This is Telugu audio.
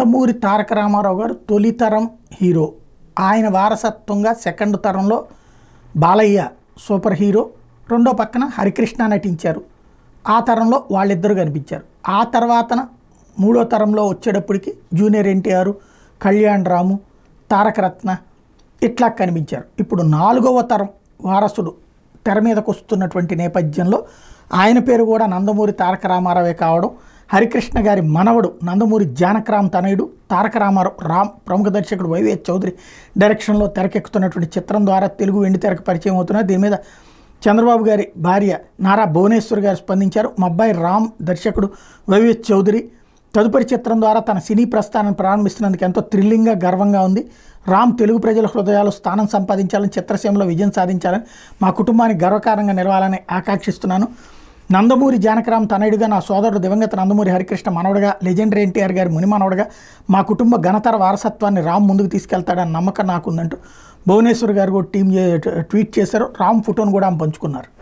నందమూరి తారక రామారావు గారు తొలితరం హీరో ఆయన వారసత్వంగా సెకండ్ తరంలో బాలయ్య సూపర్ హీరో రెండో పక్కన హరికృష్ణ నటించారు ఆ తరంలో వాళ్ళిద్దరూ కనిపించారు ఆ తర్వాతన మూడో తరంలో వచ్చేటప్పటికి జూనియర్ ఎన్టీఆర్ కళ్యాణ్ రాము తారకరత్న ఇట్లా కనిపించారు ఇప్పుడు నాలుగవ తరం వారసుడు తెర మీదకు వస్తున్నటువంటి నేపథ్యంలో ఆయన పేరు కూడా నందమూరి తారక రామారావే కావడం హరికృష్ణ గారి మనవడు నందమూరి జానకరామ్ తనయుడు తారక రామారావు రామ్ ప్రముఖ దర్శకుడు వైవిఎస్ చౌదరి డైరెక్షన్లో తెరకెక్కుతున్నటువంటి చిత్రం ద్వారా తెలుగు వెండితెరకు పరిచయం అవుతున్నారు దీని మీద చంద్రబాబు గారి భార్య నారా భువనేశ్వర్ గారు స్పందించారు మా అబ్బాయి రామ్ దర్శకుడు వైవిఎస్ చౌదరి తదుపరి చిత్రం ద్వారా తన సినీ ప్రస్థానాన్ని ప్రారంభిస్తున్నందుకు ఎంతో థ్రిల్లింగ్గా గర్వంగా ఉంది రామ్ తెలుగు ప్రజల హృదయాలు స్థానం సంపాదించాలని చిత్రసీమలో విజయం సాధించాలని మా కుటుంబానికి గర్వకారంగా నిలవాలని ఆకాంక్షిస్తున్నాను నందమూరి జానకరామ్ తనయుడిగా నా సోదరుడు దివంగత నందమూరి హరికృష్ణ మనవడగా లెజెండరీ ఎన్టీఆర్ గారి ముని మనవడగా మా కుటుంబ ఘనతర వారసత్వాన్ని రామ్ ముందుకు తీసుకెళ్తాడని నమ్మకం నాకుందంటూ భువనేశ్వర్ గారు కూడా టీం ట్వీట్ చేశారు రామ్ ఫోటోను కూడా ఆమె పంచుకున్నారు